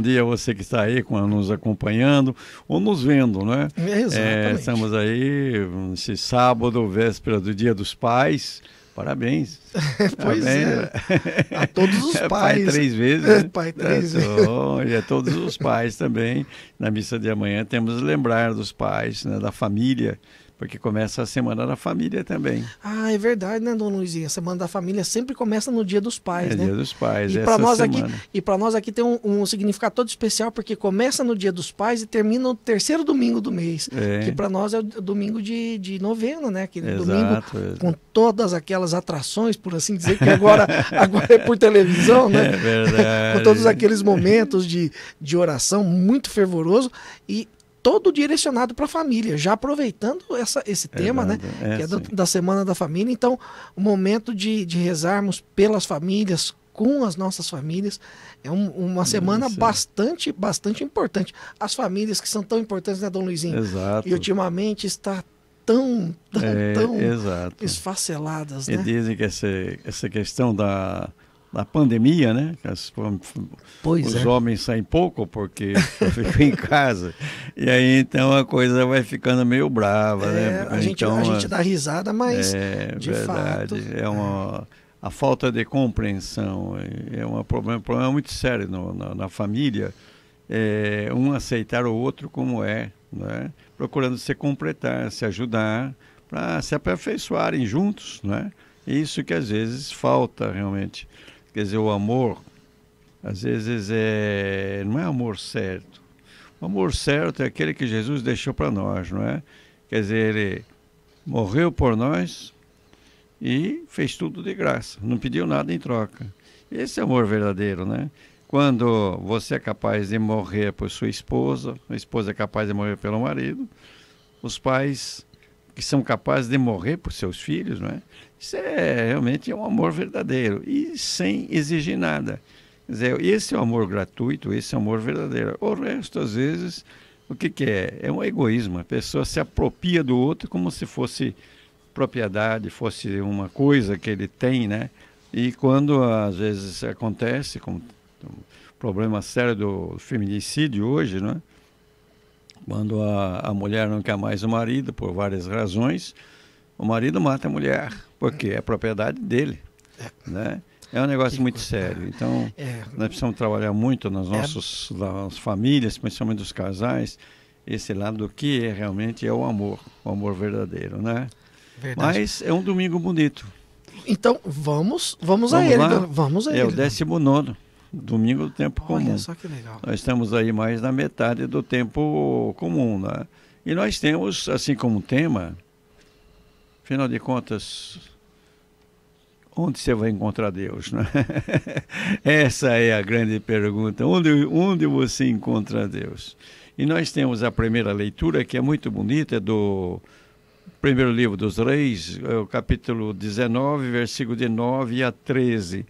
bom dia a você que está aí com, nos acompanhando ou nos vendo, né? Exatamente. É, estamos aí nesse sábado, véspera do Dia dos Pais. Parabéns. pois é. A todos os pais. Pai três vezes. Né? Pai três é, vezes. E a todos os pais também. Na missa de amanhã temos lembrar dos pais, né, da família porque começa a Semana da Família também. Ah, é verdade, né, dona Luizinha? A Semana da Família sempre começa no Dia dos Pais, é, né? Dia dos Pais, e essa nós semana. Aqui, e para nós aqui tem um, um, significado todo especial, porque começa no Dia dos Pais e termina no terceiro domingo do mês. É. Que para nós é o domingo de, de novena, né? Aquele exato, domingo com todas aquelas atrações, por assim dizer, que agora, agora é por televisão, né? É verdade. com todos aqueles momentos de, de oração muito fervoroso. E todo direcionado para a família, já aproveitando essa, esse é tema, verdade, né? É, que é do, da Semana da Família. Então, o momento de, de rezarmos pelas famílias, com as nossas famílias. É um, uma semana bastante, bastante importante. As famílias que são tão importantes, né, Dom Luizinho? Exato. E ultimamente está tão, tão, é, tão exato. esfaceladas, né? E dizem que essa, essa questão da na pandemia, né? As, pois os é. homens saem pouco porque ficam em casa. E aí então a coisa vai ficando meio brava, né? é, né? A gente, então, a gente dá risada, mas é, de verdade, fato, é uma é. a falta de compreensão é, é um problema, problema muito sério no, na, na, família. É, um aceitar o outro como é, né? procurando se completar, se ajudar, para se aperfeiçoarem juntos, né? Isso que às vezes falta realmente. Quer dizer, o amor, às vezes, é, não é amor certo. O amor certo é aquele que Jesus deixou para nós, não é? Quer dizer, ele morreu por nós e fez tudo de graça, não pediu nada em troca. Esse é amor verdadeiro, né? Quando você é capaz de morrer por sua esposa, a esposa é capaz de morrer pelo marido, os pais que são capazes de morrer por seus filhos, não é? Isso é realmente é um amor verdadeiro e sem exigir nada. Quer dizer, esse é o um amor gratuito, esse é o um amor verdadeiro. O resto, às vezes, o que, que é? É um egoísmo. A pessoa se apropria do outro como se fosse propriedade, fosse uma coisa que ele tem, né? E quando às vezes acontece, como o problema sério do feminicídio hoje, é? Quando a, a mulher não quer mais o marido, por várias razões, o marido mata a mulher, porque é propriedade dele. É. Né? É um negócio que muito coisa. sério. Então, é. nós precisamos trabalhar muito nas é. nossas famílias, principalmente dos casais, esse lado do que é, realmente é o amor, o amor verdadeiro, né? Verdade. Mas é um domingo bonito. Então, vamos, vamos, vamos a ele. Lá. Então. Vamos a é ele. É o então. décimo nono domingo do tempo Olha comum. Olha só que legal. Nós estamos aí mais na metade do tempo comum, né? E nós temos, assim como tema, afinal de contas, onde você vai encontrar Deus, né? Essa é a grande pergunta. Onde, onde você encontra Deus? E nós temos a primeira leitura, que é muito bonita, é do primeiro livro dos reis, é capítulo 19, versículo de 9 a 13.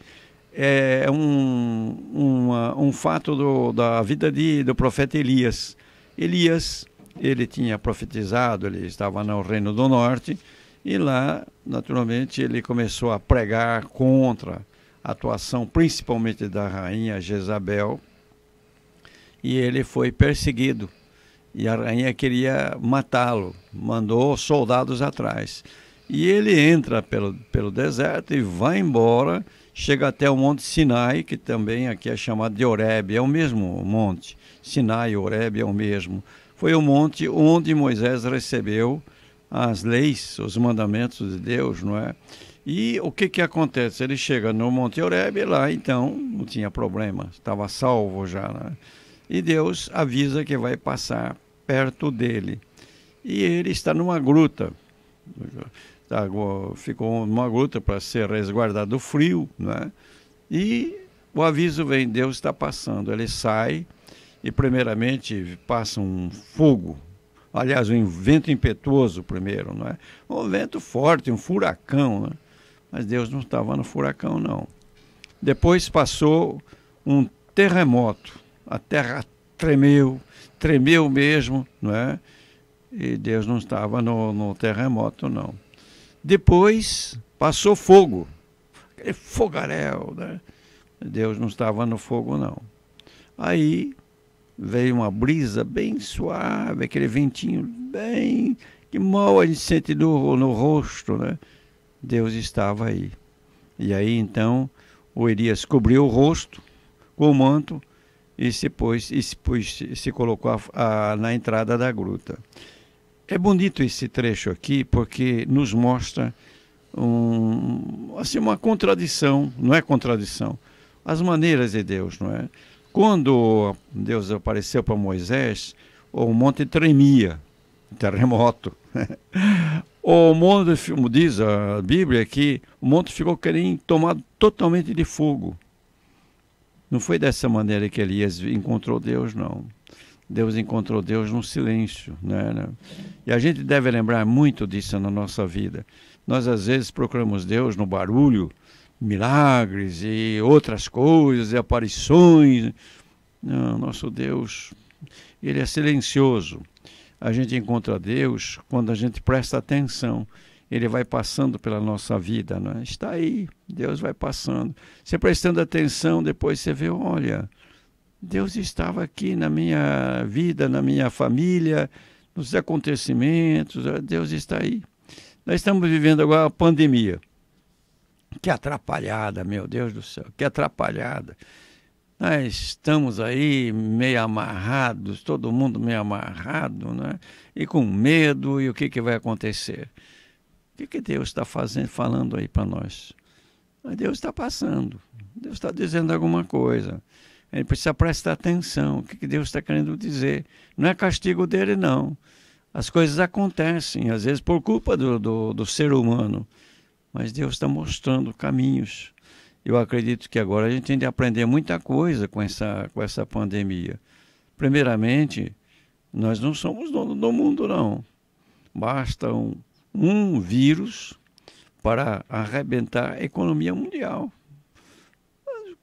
É, é um, uma, um fato do, da vida de, do profeta Elias. Elias, ele tinha profetizado, ele estava no Reino do Norte, e lá, naturalmente, ele começou a pregar contra a atuação principalmente da rainha Jezabel, e ele foi perseguido. E a rainha queria matá-lo, mandou soldados atrás. E ele entra pelo, pelo deserto e vai embora chega até o Monte Sinai, que também aqui é chamado de Oreb, é o mesmo monte. Sinai, Oreb é o mesmo. Foi o monte onde Moisés recebeu as leis, os mandamentos de Deus, não é? E o que que acontece? Ele chega no Monte e lá então não tinha problema, estava salvo já, né? E Deus avisa que vai passar perto dele. E ele está numa gruta ficou uma gruta para ser resguardado do frio, né? E o aviso vem, Deus está passando. Ele sai e primeiramente passa um fogo, aliás, um vento impetuoso primeiro, não é? Um vento forte, um furacão, né? mas Deus não estava no furacão não. Depois passou um terremoto, a terra tremeu, tremeu mesmo, não é? E Deus não estava no, no terremoto não. Depois passou fogo. Aquele fogaréu, né? Deus não estava no fogo, não. Aí veio uma brisa bem suave, aquele ventinho bem que mal a gente sente no, no rosto, né? Deus estava aí. E aí então o Elias cobriu o rosto com o manto e se pôs, e se, pôs, se colocou a, a, na entrada da gruta. É bonito esse trecho aqui porque nos mostra um, assim, uma contradição, não é contradição, as maneiras de Deus, não é? Quando Deus apareceu para Moisés, o monte tremia, terremoto. o monte, diz a Bíblia que o monte ficou querendo tomado totalmente de fogo. Não foi dessa maneira que Elias encontrou Deus, não. Deus encontrou Deus no silêncio. Né, né? E a gente deve lembrar muito disso na nossa vida. Nós, às vezes, procuramos Deus no barulho, milagres e outras coisas, e aparições. Não, nosso Deus, ele é silencioso. A gente encontra Deus quando a gente presta atenção. Ele vai passando pela nossa vida, né? está aí, Deus vai passando. Você prestando atenção, depois você vê, olha, Deus estava aqui na minha vida, na minha família, nos acontecimentos, eh, Deus está aí. Nós estamos vivendo agora a pandemia. Que atrapalhada, meu Deus do céu, que atrapalhada. Nós estamos aí meio amarrados, todo mundo meio amarrado, né? E com medo, e o que, que vai acontecer? O que, que Deus está fazendo, falando aí para nós? Deus está passando, Deus está dizendo alguma coisa. A gente precisa prestar atenção. O que Deus está querendo dizer? Não é castigo dele, não. As coisas acontecem, às vezes por culpa do, do, do ser humano. Mas Deus está mostrando caminhos. Eu acredito que agora a gente tem de aprender muita coisa com essa, com essa pandemia. Primeiramente, nós não somos dono do mundo, não. Basta um, um vírus para arrebentar a economia mundial.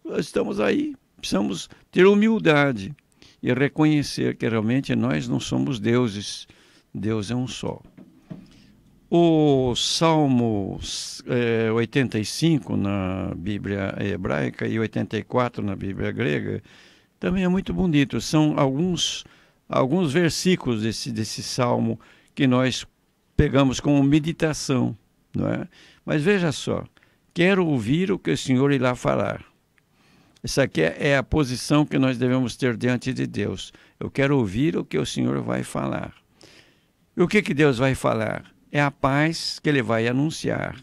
Nós estamos aí precisamos ter humildade e reconhecer que realmente nós não somos deuses, Deus é um só. O Salmo é, 85 na Bíblia hebraica e 84 na Bíblia grega também é muito bonito. São alguns, alguns versículos desse, desse salmo que nós pegamos como meditação. Não é? Mas veja só: quero ouvir o que o Senhor irá falar. Isso aqui é, é, a posição que nós devemos ter diante de Deus. Eu quero ouvir o que o Senhor vai falar. E o que, que Deus vai falar? É a paz que Ele vai anunciar.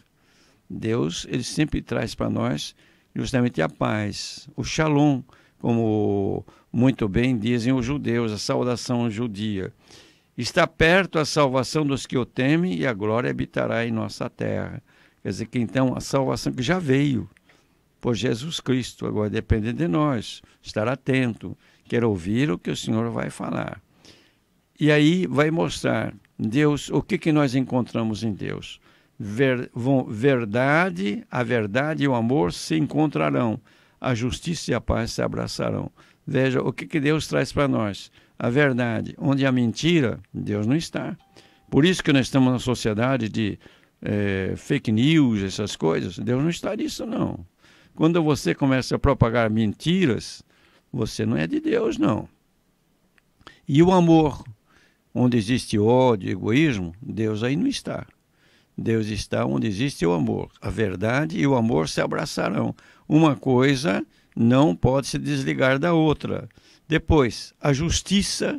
Deus, Ele sempre traz para nós justamente a paz, o shalom, como muito bem dizem os judeus, a saudação judia. Está perto a salvação dos que o temem e a glória habitará em nossa terra. Quer dizer que então a salvação que já veio, por Jesus Cristo. Agora depende de nós, estar atento, quer ouvir o que o Senhor vai falar. E aí vai mostrar Deus, o que, que nós encontramos em Deus? Ver, vão, verdade, a verdade e o amor se encontrarão, a justiça e a paz se abraçarão. Veja o que, que Deus traz para nós: a verdade, onde a mentira, Deus não está. Por isso que nós estamos na sociedade de é, fake news, essas coisas. Deus não está nisso, não. Quando você começa a propagar mentiras, você não é de Deus, não. E o amor, onde existe ódio, egoísmo, Deus aí não está. Deus está onde existe o amor. A verdade e o amor se abraçarão. Uma coisa não pode se desligar da outra. Depois, a justiça,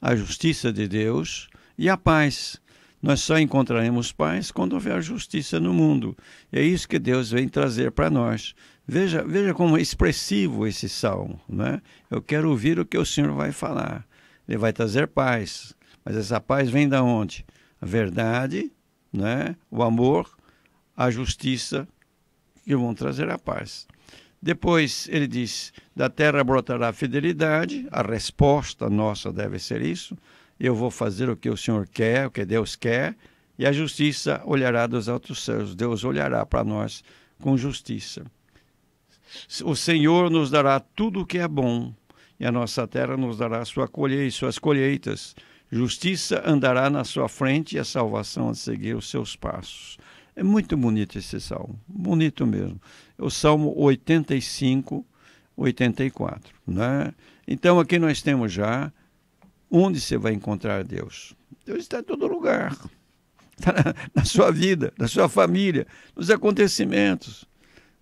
a justiça de Deus e a paz. Nós só encontraremos paz quando houver justiça no mundo. É isso que Deus vem trazer para nós. Veja, veja como é expressivo esse salmo. Né? Eu quero ouvir o que o Senhor vai falar. Ele vai trazer paz. Mas essa paz vem da onde? A verdade, né? o amor, a justiça que vão trazer a paz. Depois ele diz: da terra brotará a fidelidade, a resposta nossa deve ser isso eu vou fazer o que o Senhor quer, o que Deus quer, e a justiça olhará dos altos céus. Deus olhará para nós com justiça. O Senhor nos dará tudo o que é bom, e a nossa terra nos dará sua colheita, suas colheitas. Justiça andará na sua frente e a salvação a seguir os seus passos. É muito bonito esse salmo, bonito mesmo. É o Salmo 85, 84. Né? Então aqui nós temos já Onde você vai encontrar Deus? Deus está em todo lugar. Está na, na sua vida, na sua família, nos acontecimentos.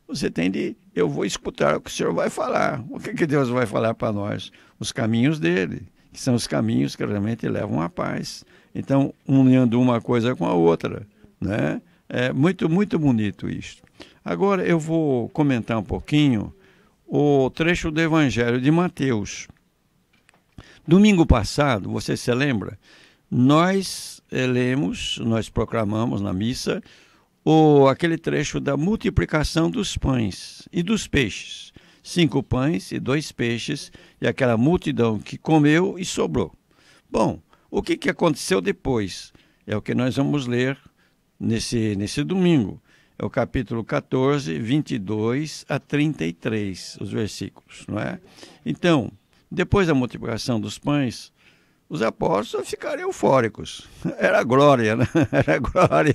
Você tem de, eu vou escutar o que o Senhor vai falar. O que, que Deus vai falar para nós? Os caminhos dele, que são os caminhos que realmente levam à paz. Então, unindo uma coisa com a outra, né? É muito, muito bonito isso. Agora eu vou comentar um pouquinho o trecho do Evangelho de Mateus. Domingo passado, você se lembra, nós eh, lemos, nós proclamamos na missa o, aquele trecho da multiplicação dos pães e dos peixes. Cinco pães e dois peixes, e aquela multidão que comeu e sobrou. Bom, o que, que aconteceu depois? É o que nós vamos ler nesse, nesse domingo. É o capítulo 14, 22 a 33, os versículos, não é? Então, depois da multiplicação dos pães, os apóstolos ficaram eufóricos. Era glória, né? Era glória.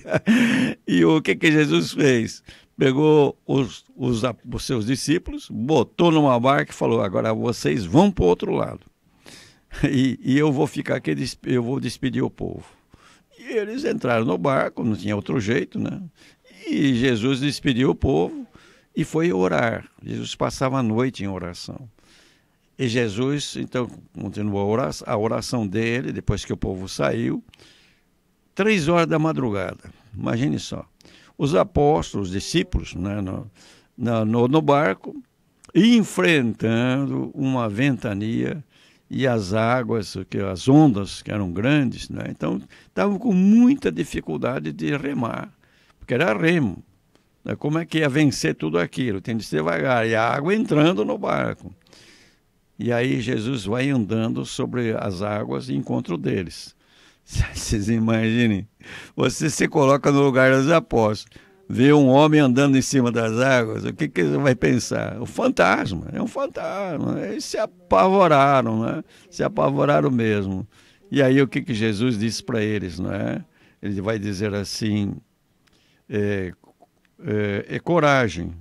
E o que, que Jesus fez? Pegou os, os, os seus discípulos, botou numa barca e falou: agora vocês vão para o outro lado. E, e, eu vou ficar aqui, eu vou despedir o povo. E eles entraram no barco, não tinha outro jeito, né? E Jesus despediu o povo e foi orar. Jesus passava a noite em oração. E Jesus, então, continuou a oração dele, depois que o povo saiu, três horas da madrugada. Imagine só. Os apóstolos, os discípulos, né, no, no, no barco, enfrentando uma ventania e as águas, que as ondas que eram grandes, né? então estavam com muita dificuldade de remar, porque era remo. Né? Como é que ia vencer tudo aquilo? Tem de ser devagar, e a água entrando no barco. E aí Jesus vai andando sobre as águas e encontra o deles. Vocês imaginem? Você se coloca no lugar dos apóstolos, vê um homem andando em cima das águas, o que, que vai pensar? O fantasma, é um fantasma. Eles se apavoraram, né? Se apavoraram mesmo. E aí o que, que Jesus disse para eles, não é? Ele vai dizer assim: é, é, é coragem,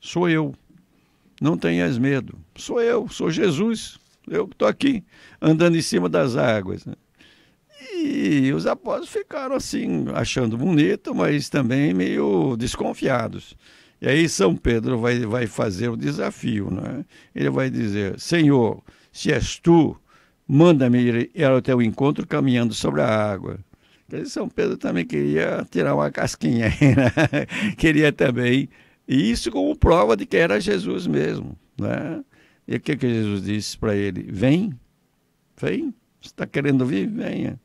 sou eu. Não tenhas medo. Sou eu, sou Jesus. Eu que estou aqui, andando em cima das águas. Né? E os apóstolos ficaram assim, achando bonito, mas também meio desconfiados. E aí São Pedro vai, vai fazer o desafio, né? Ele vai dizer, Senhor, se és tu, manda-me ir ao teu encontro caminhando sobre a água. Quer dizer, São Pedro também queria tirar uma casquinha, né? queria também e isso como prova de que era Jesus mesmo. Né? E o que, que Jesus disse para ele? Vem, vem, Você está querendo vir? Venha.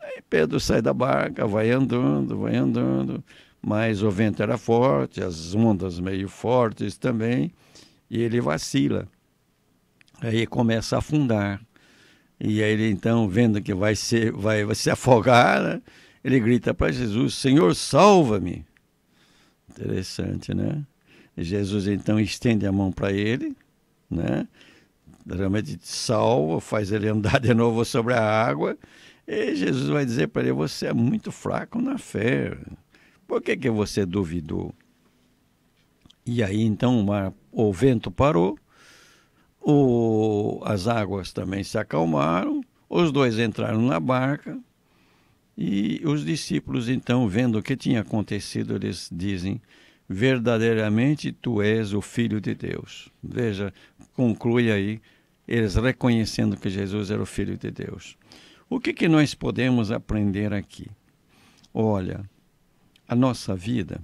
Aí Pedro sai da barca, vai andando, vai andando, mas o vento era forte, as ondas meio fortes também, e ele vacila. Aí começa a afundar. E aí ele então, vendo que vai, ser, vai, vai se afogar, né? ele grita para Jesus, Senhor, salva-me. Interessante, né? Jesus então estende a mão para ele, né? Realmente salva, faz ele andar de novo sobre a água. E Jesus vai dizer para ele: Você é muito fraco na fé. Por que, que você duvidou? E aí então mar, o vento parou, o, as águas também se acalmaram, os dois entraram na barca, e os discípulos, então, vendo o que tinha acontecido, eles dizem: Verdadeiramente tu és o Filho de Deus. Veja, conclui aí, eles reconhecendo que Jesus era o Filho de Deus. O que, que nós podemos aprender aqui? Olha, a nossa vida,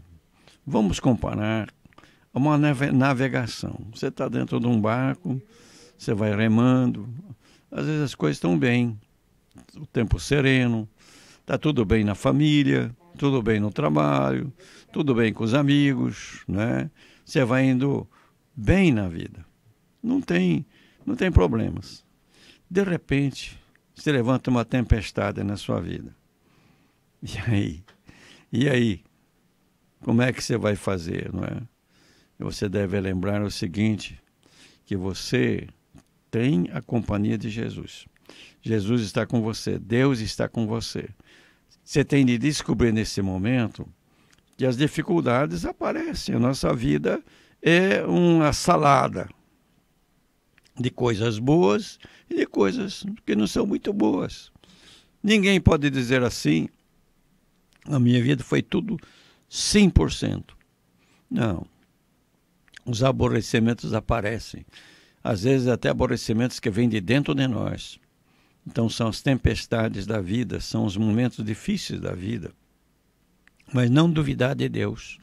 vamos comparar a uma navegação. Você está dentro de um barco, você vai remando, às vezes as coisas estão bem, o tempo sereno, Está tudo bem na família, tudo bem no trabalho, tudo bem com os amigos, né? Você vai indo bem na vida. Não tem, não tem problemas. De repente, se levanta uma tempestade na sua vida. E aí? E aí? Como é que você vai fazer, não é? Você deve lembrar o seguinte, que você tem a companhia de Jesus. Jesus está com você, Deus está com você. Você tem de descobrir nesse momento que as dificuldades aparecem. A nossa vida é uma salada de coisas boas e de coisas que não são muito boas. Ninguém pode dizer assim, a minha vida foi tudo 100%. Não. Os aborrecimentos aparecem. Às vezes até aborrecimentos que vêm de dentro de nós. Então são as tempestades da vida, são os momentos difíceis da vida. Mas não duvidar de Deus.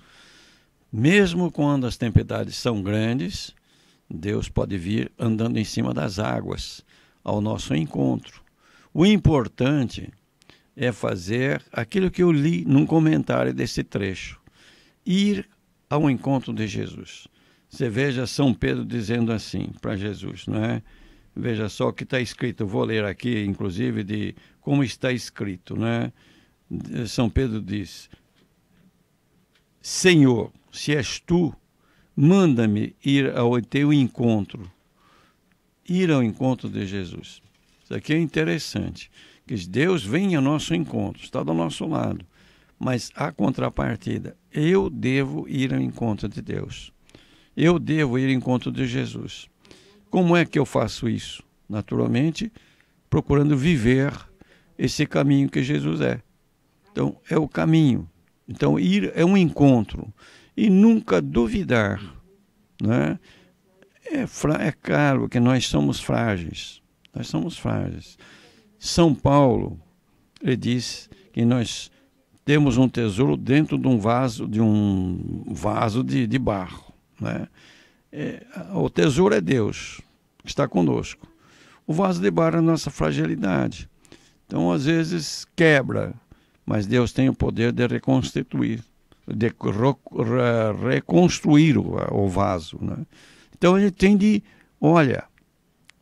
Mesmo quando as tempestades são grandes, Deus pode vir andando em cima das águas ao nosso encontro. O importante é fazer aquilo que eu li num comentário desse trecho: ir ao encontro de Jesus. Você veja São Pedro dizendo assim para Jesus, não é? Veja só o que está escrito, vou ler aqui, inclusive, de como está escrito, né? São Pedro diz: Senhor, se és tu, manda-me ir ao teu encontro. Ir ao encontro de Jesus. Isso aqui é interessante. Que Deus vem ao nosso encontro, está do nosso lado. Mas a contrapartida, eu devo ir ao encontro de Deus. Eu devo ir ao encontro de Jesus. Como é que eu faço isso? Naturalmente, procurando viver esse caminho que Jesus é. Então, é o caminho. Então, ir é um encontro. E nunca duvidar. Né? É, é claro que nós somos frágeis. Nós somos frágeis. São Paulo, ele diz que nós temos um tesouro dentro de um vaso, de um vaso de, de barro. Né? é, o tesouro é Deus, que está conosco. O vaso de barro é a nossa fragilidade. Então, às vezes, quebra, mas Deus tem o poder de reconstituir, de reconstruir o, vaso. Né? Então, ele tem de, olha,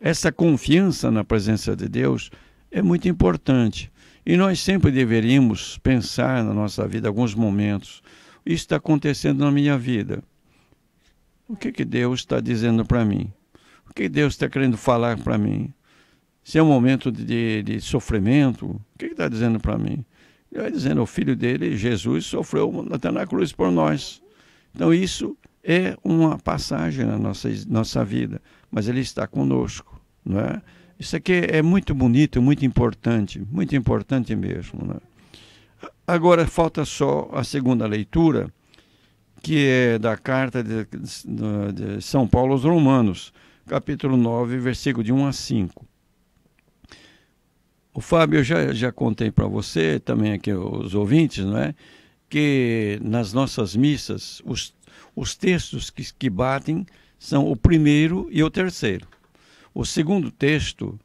essa confiança na presença de Deus é muito importante. E nós sempre deveríamos pensar na nossa vida alguns momentos. Isso está acontecendo na minha vida. O que, que Deus está dizendo para mim? O que Deus está querendo falar para mim? Se é um momento de, de sofrimento, o que está dizendo para mim? Ele vai tá dizendo, o filho dele, Jesus, sofreu até na cruz por nós. Então isso é uma passagem na nossa, nossa vida, mas ele está conosco, não é? Isso aqui é, é muito bonito, muito importante, muito importante mesmo. É? Agora falta só a segunda leitura, que é da carta de, de São Paulo aos Romanos, capítulo 9, versículo de 1 a 5. O Fábio, eu já, já contei para você, também aqui os ouvintes, não é? que nas nossas missas, os, os textos que, que batem são o primeiro e o terceiro. O segundo texto,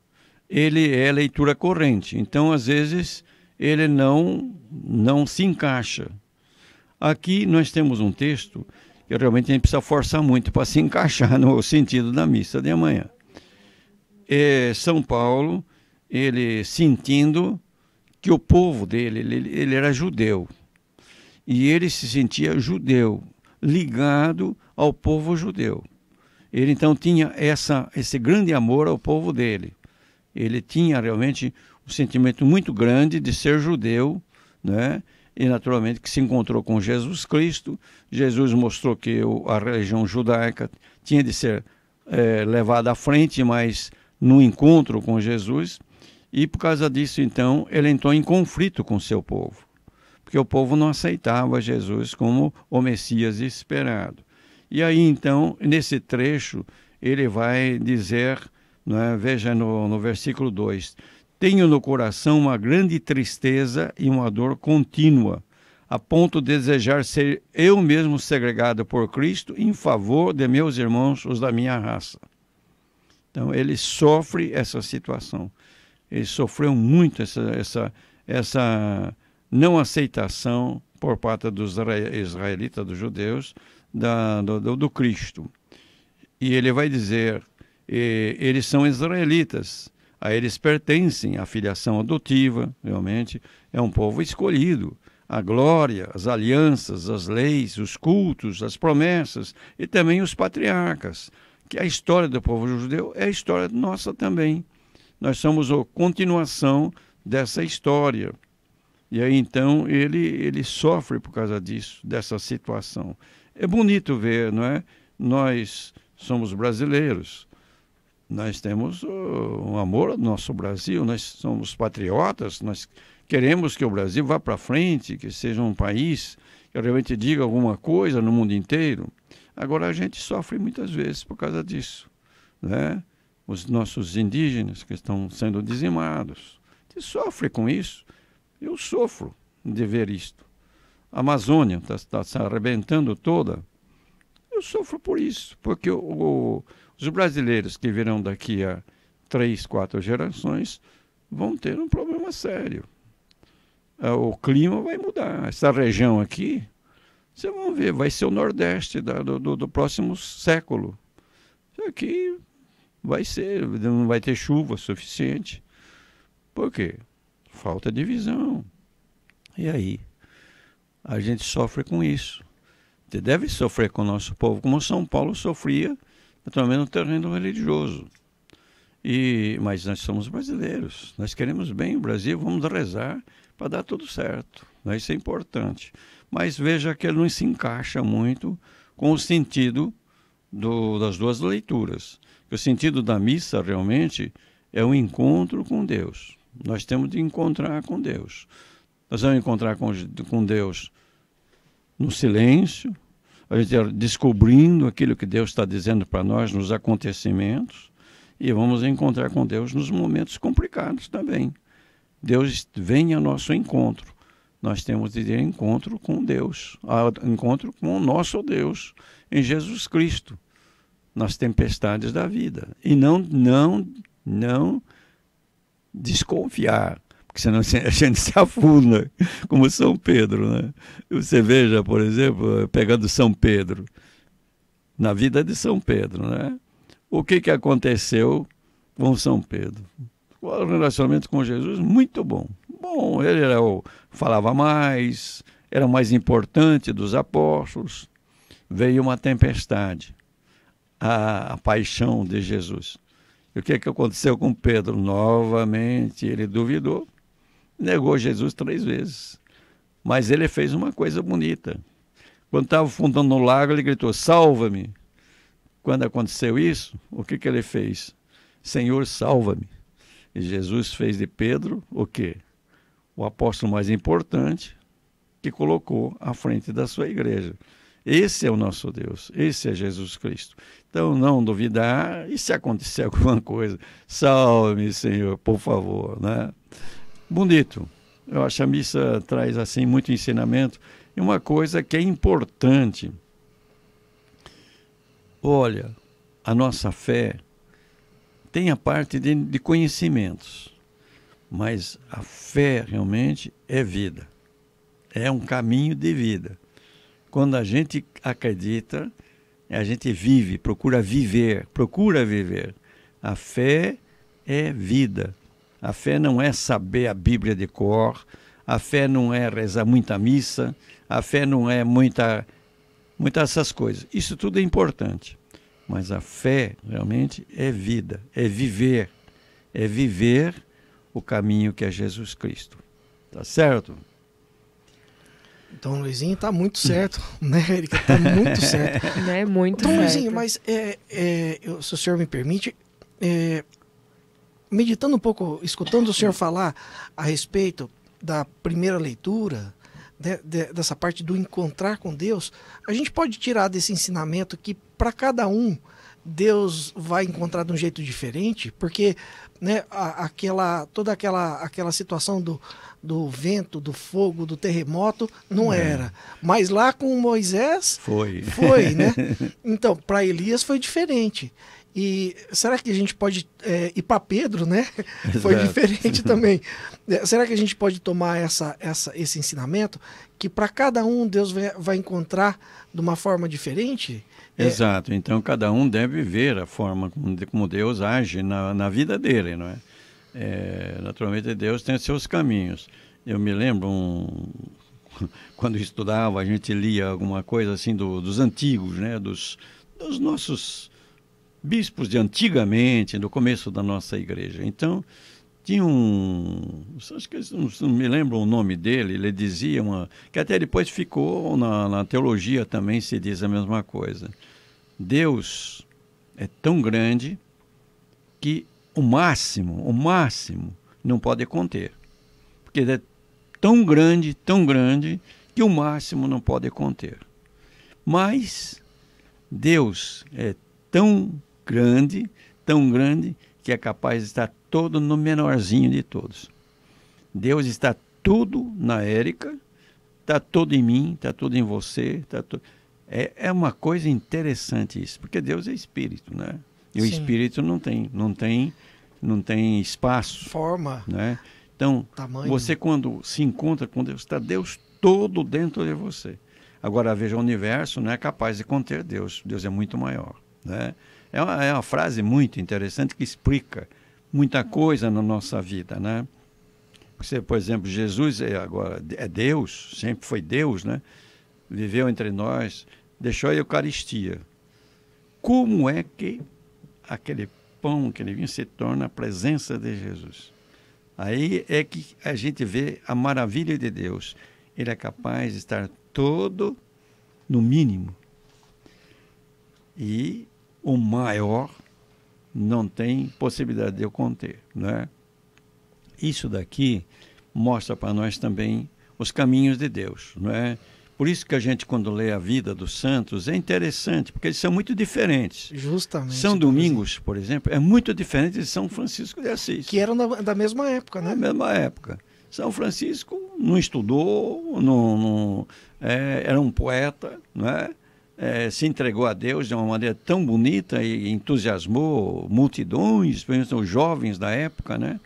ele é leitura corrente, então às vezes ele não, não se encaixa. Aqui nós temos um texto que realmente a gente precisa forçar muito para se encaixar no sentido da missa de amanhã. É São Paulo, ele sentindo que o povo dele, ele, ele era judeu, e ele se sentia judeu, ligado ao povo judeu. Ele então tinha essa, esse grande amor ao povo dele. Ele tinha realmente um sentimento muito grande de ser judeu, né? e naturalmente que se encontrou com Jesus Cristo. Jesus mostrou que a religião judaica tinha de ser é, levada à frente, mas no encontro com Jesus. E por causa disso, então, ele entrou em conflito com seu povo, porque o povo não aceitava Jesus como o Messias esperado. E aí, então, nesse trecho, ele vai dizer, né, veja no, no versículo 2: tenho no coração uma grande tristeza e uma dor contínua, a ponto de desejar ser eu mesmo segregado por Cristo em favor de meus irmãos, os da minha raça. Então, ele sofre essa situação. Ele sofreu muito essa, essa, essa não aceitação por parte dos israelitas, dos judeus, da, do, do Cristo. E ele vai dizer: eles são israelitas a eles pertencem a filiação adotiva, realmente, é um povo escolhido. A glória, as alianças, as leis, os cultos, as promessas e também os patriarcas, que a história do povo judeu é a história nossa também. Nós somos a continuação dessa história. E aí então ele, ele sofre por causa disso, dessa situação. É bonito ver, não é? Nós somos brasileiros, nós temos uh, um amor ao nosso Brasil, nós somos patriotas, nós queremos que o Brasil vá para frente, que seja um país que realmente diga alguma coisa no mundo inteiro. Agora a gente sofre muitas vezes por causa disso, né? Os nossos indígenas que estão sendo dizimados, que sofre com isso. Eu sofro de ver isto. A Amazônia está tá se arrebentando toda. Eu sofro por isso, porque o, o os brasileiros que virão daqui a três, quatro gerações vão ter um problema sério. Ah, o clima vai mudar. Essa região aqui, vocês vão ver, vai ser o Nordeste da, do, do, do, próximo século. Isso aqui vai ser, não vai ter chuva suficiente. Por quê? Falta de visão. E aí? A gente sofre com isso. Você deve sofrer com o nosso povo, como São Paulo sofria também no terreno religioso. E, mas nós somos brasileiros, nós queremos bem o Brasil, vamos rezar para dar tudo certo. Né? Isso é importante. Mas veja que ele não se encaixa muito com o sentido do, das duas leituras. O sentido da missa realmente é o um encontro com Deus. Nós temos de encontrar com Deus. Nós vamos encontrar com, com Deus no silêncio, descobrindo aquilo que Deus está dizendo para nós nos acontecimentos e vamos encontrar com Deus nos momentos complicados também. Deus vem ao nosso encontro. Nós temos de ter encontro com Deus, encontro com o nosso Deus em Jesus Cristo nas tempestades da vida e não não não desconfiar porque senão a gente se afunda, como São Pedro. Né? Você veja, por exemplo, pegando São Pedro, na vida de São Pedro, né? o que, que aconteceu com São Pedro? O relacionamento com Jesus, muito bom. Bom, ele era o, falava mais, era o mais importante dos apóstolos. Veio uma tempestade, a, a paixão de Jesus. E o que, que aconteceu com Pedro? Novamente ele duvidou negou Jesus três vezes. Mas ele fez uma coisa bonita. Quando estava fundando no lago, ele gritou: Salva-me! Quando aconteceu isso, o que, que ele fez? Senhor, salva-me! E Jesus fez de Pedro o quê? O apóstolo mais importante que colocou à frente da sua igreja. Esse é o nosso Deus, esse é Jesus Cristo. Então não duvidar e se acontecer alguma coisa, salve-me, Senhor, por favor, né? bonito. Eu acho a missa traz assim muito ensinamento e uma coisa que é importante. Olha, a nossa fé tem a parte de, de conhecimentos, mas a fé realmente é vida, é um caminho de vida. Quando a gente acredita, a gente vive, procura viver, procura viver. A fé é vida. A fé não é saber a Bíblia de cor, a fé não é rezar muita missa, a fé não é muita muitas essas coisas. Isso tudo é importante, mas a fé realmente é vida, é viver, é viver o caminho que é Jesus Cristo. Tá certo? Então, Luizinho tá muito certo, né, Erika? Tá muito certo. É muito Então certo. Luizinho, mas é, é, eu, se o senhor me permite, é, meditando um pouco, escutando o senhor falar a respeito da primeira leitura, de, né, de, dessa parte do encontrar com Deus, a gente pode tirar desse ensinamento que para cada um Deus vai encontrar de um jeito diferente, porque né, a, aquela, toda aquela, aquela situação do, do vento, do fogo, do terremoto, não é. era. Mas lá com Moisés foi, foi né? Então, para Elias foi diferente. E será que a gente pode. É, eh, e para Pedro, né? Exato. Foi diferente também. Eh, será que a gente pode tomar essa, essa, esse ensinamento? Que para cada um Deus vai, vai, encontrar de uma forma diferente? É. Exato. É... Então cada um deve ver a forma como Deus age na, na vida dele, não é? é naturalmente Deus tem seus caminhos. Eu me lembro um, quando estudava, a gente lia alguma coisa assim do, dos antigos, né? Dos, dos nossos bispos de antigamente, no começo da nossa igreja. Então, tinha um. Acho que não, não me lembro o nome dele, ele dizia uma. que até depois ficou na, na teologia também se diz a mesma coisa. Deus é tão grande que o máximo, o máximo, não pode conter. Porque ele é tão grande, tão grande, que o máximo não pode conter. Mas Deus é tão grande, tão grande, que é capaz de estar todo no menorzinho de todos. Deus está tudo na Érica, está tudo em mim, está tudo em você. Tá tudo... é, é uma coisa interessante isso, porque Deus é espírito, né? E Sim. o espírito não tem, não tem, não tem espaço. Forma. Né? Então, tamanho. você quando se encontra com Deus, está Deus todo dentro de você. Agora veja, o universo não é capaz de conter Deus. Deus é muito maior, né? É uma, é uma frase muito interessante que explica muita coisa na nossa vida, né? Você, por exemplo, Jesus é agora é Deus, sempre foi Deus, né? Viveu entre nós, deixou a Eucaristia. Como é que aquele pão, aquele vinho se torna a presença de Jesus? Aí é que a gente vê a maravilha de Deus. Ele é capaz de estar todo no mínimo. E o maior não tem possibilidade de eu conter. Né? Isso daqui mostra para nós também os caminhos de Deus. Né? Por isso que a gente, quando lê a vida dos santos, é interessante, porque eles são muito diferentes. Justamente. São Domingos, por exemplo, é muito diferente de São Francisco de Assis. Que eram da, da mesma época, né? Da mesma época. São Francisco não estudou, não, não é, era um poeta, não é? é, se entregou a Deus de uma maneira tão bonita e entusiasmou multidões, principalmente os jovens da época, né?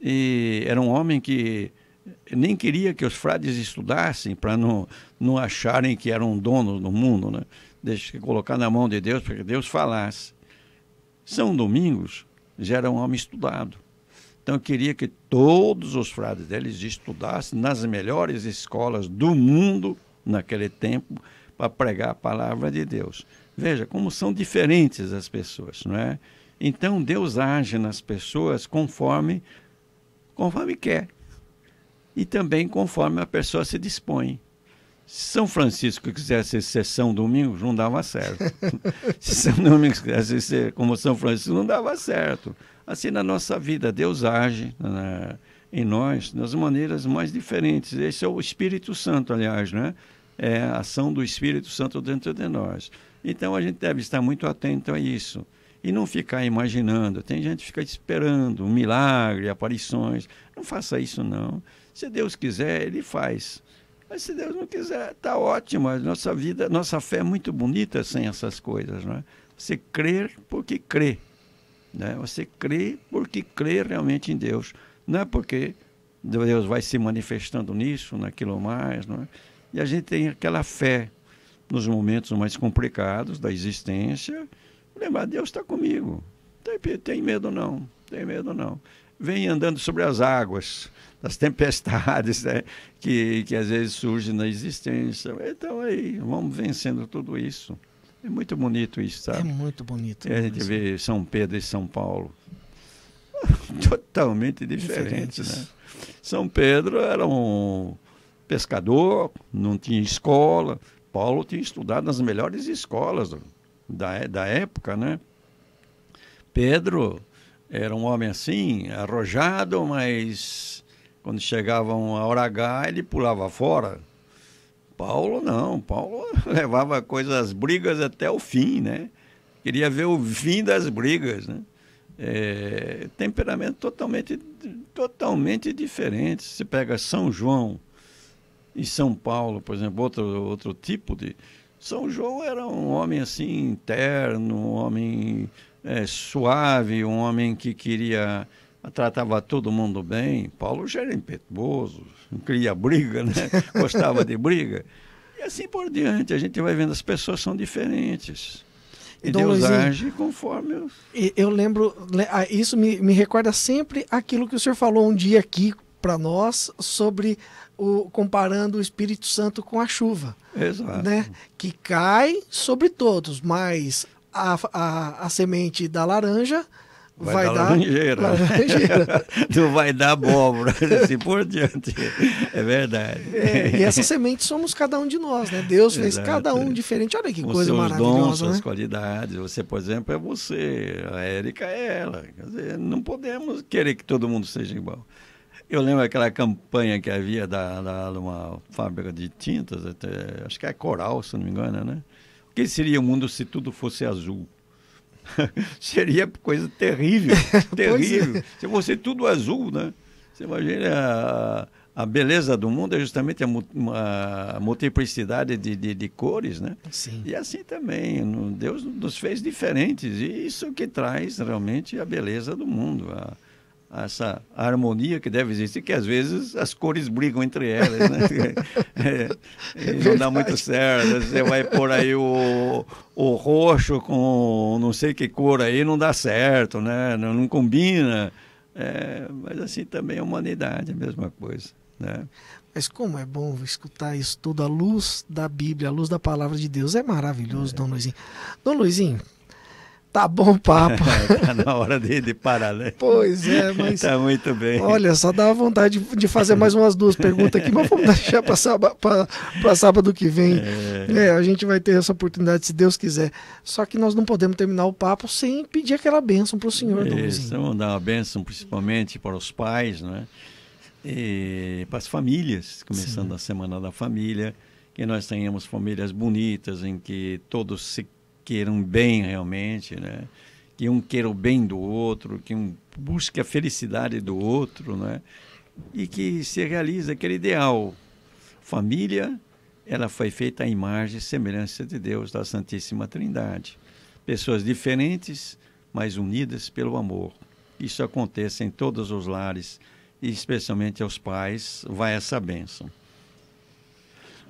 E era um homem que nem queria que os frades estudassem para não, não acharem que eram donos do mundo, né? Deixa colocar na mão de Deus para que Deus falasse. São Domingos já era um homem estudado. Então eu queria que todos os frades deles estudassem nas melhores escolas do mundo naquele tempo para pregar a palavra de Deus. Veja como são diferentes as pessoas, não é? Então Deus age nas pessoas conforme conforme quer e também conforme a pessoa se dispõe. Se São Francisco quisesse ser São Domingos, não dava certo. se São Domingos quisesse ser como São Francisco, não dava certo. Assim, na nossa vida, Deus age né, em nós das maneiras mais diferentes. Esse é o Espírito Santo, aliás, né? é, a ação do Espírito Santo dentro de nós. Então a gente deve estar muito atento a isso e não ficar imaginando. Tem gente que fica esperando um milagre, aparições. Não faça isso não. Se Deus quiser, ele faz. Mas se Deus não quiser, está ótimo. A nossa vida, nossa fé é muito bonita sem essas coisas, não é? Você crer porque crê, né? Você crê porque crê realmente em Deus, não é porque Deus vai se manifestando nisso, naquilo mais, não é? E a gente tem aquela fé nos momentos mais complicados da existência, lembrar, Deus está comigo. Tem, tem medo não, tem medo não. Vem andando sobre as águas, das tempestades né, que, que às vezes surgem na existência. Então aí, vamos vencendo tudo isso. É muito bonito isso, sabe? É muito bonito. É, a gente vê São Pedro e São Paulo. Totalmente diferentes, diferentes. Né? né? São Pedro era um pescador, não tinha escola. Paulo tinha estudado nas melhores escolas da, da época, né? Pedro era um homem assim, arrojado, mas quando chegava uma hora H, ele pulava fora. Paulo não, Paulo levava coisas, as brigas até o fim, né? Queria ver o fim das brigas, né? É, temperamento totalmente, totalmente diferente. Você pega São João, e São Paulo, por exemplo, outro, outro tipo de. São João era um homem assim, interno, um homem é, suave, um homem que queria. tratava todo mundo bem. Paulo já era impetuoso, não queria briga, né? gostava de briga. E assim por diante, a gente vai vendo, as pessoas são diferentes. E Dom Deus Luizinho, age conforme. Eu, eu lembro, isso me, me recorda sempre aquilo que o senhor falou um dia aqui para nós sobre o comparando o Espírito Santo com a chuva, Exato. né? Que cai sobre todos, mas a, a, a semente da laranja Vai, vai, dar, dar laranjeira. laranjeira. vai dar abóbora, assim por diante. É verdade. É, e essa semente somos cada um de nós, né? Deus fez Exato. cada um diferente. Olha que Os coisa seus maravilhosa. Dons, né? qualidades. Você, por exemplo, é você, a Érica é ela. Quer dizer, não podemos querer que todo mundo seja igual. Eu lembro aquela campanha que havia da, da, de uma fábrica de tintas, até, acho que é coral, se não me engano, né? O que seria o mundo se tudo fosse azul? seria coisa terrível, é. terrível. É. Se fosse tudo azul, né? Você imagina a, a beleza do mundo é justamente a, a multiplicidade de, de, de, cores, né? Sim. E assim também, Deus nos fez diferentes e isso que traz realmente a beleza do mundo, a, essa harmonia que deve existir, que às vezes as cores brigam entre elas, né? é, é não dá muito certo. Você vai pôr aí o, o roxo com não sei que cor aí, não dá certo, né? Não, não combina. É, mas assim também a humanidade, é a mesma coisa, né? Mas como é bom escutar isso tudo à luz da Bíblia, à luz da palavra de Deus. É maravilhoso, é. Dom Luizinho. Dom Luizinho, Tá bom papo. É, tá na hora de, parar, né? Pois é, mas. tá muito bem. Olha, só dá vontade de, fazer mais umas duas perguntas aqui, mas vamos deixar para sábado, sábado que vem. É... é... a gente vai ter essa oportunidade, se Deus quiser. Só que nós não podemos terminar o papo sem pedir aquela bênção para o Senhor, Isso, vamos dar uma bênção principalmente para os pais, né? E para as famílias, começando Sim. a Semana da Família, que nós tenhamos famílias bonitas em que todos se queiram bem realmente, né? que um queira o bem do outro, que um busque a felicidade do outro, né? e que se realize aquele ideal. Família, ela foi feita à imagem e semelhança de Deus, da Santíssima Trindade. Pessoas diferentes, mas unidas pelo amor. Isso acontece em todos os lares, e especialmente aos pais, vai essa bênção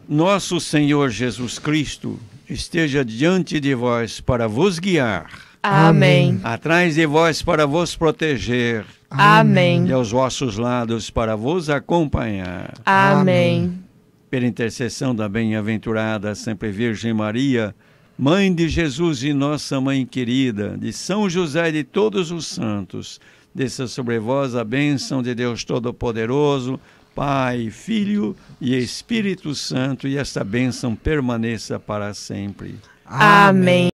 nosso Senhor Jesus Cristo esteja diante de vós para vos guiar. Amém. Atrás de vós para vos proteger. Amém. E aos vossos lados para vos acompanhar. Amém. Pela intercessão da bem-aventurada sempre Virgem Maria, Mãe de Jesus e nossa Mãe querida, de São José e de todos os santos, desça sobre vós a bênção de Deus Todo-Poderoso, Pai, Filho e Espírito Santo, e esta bênção permaneça para sempre. Amém.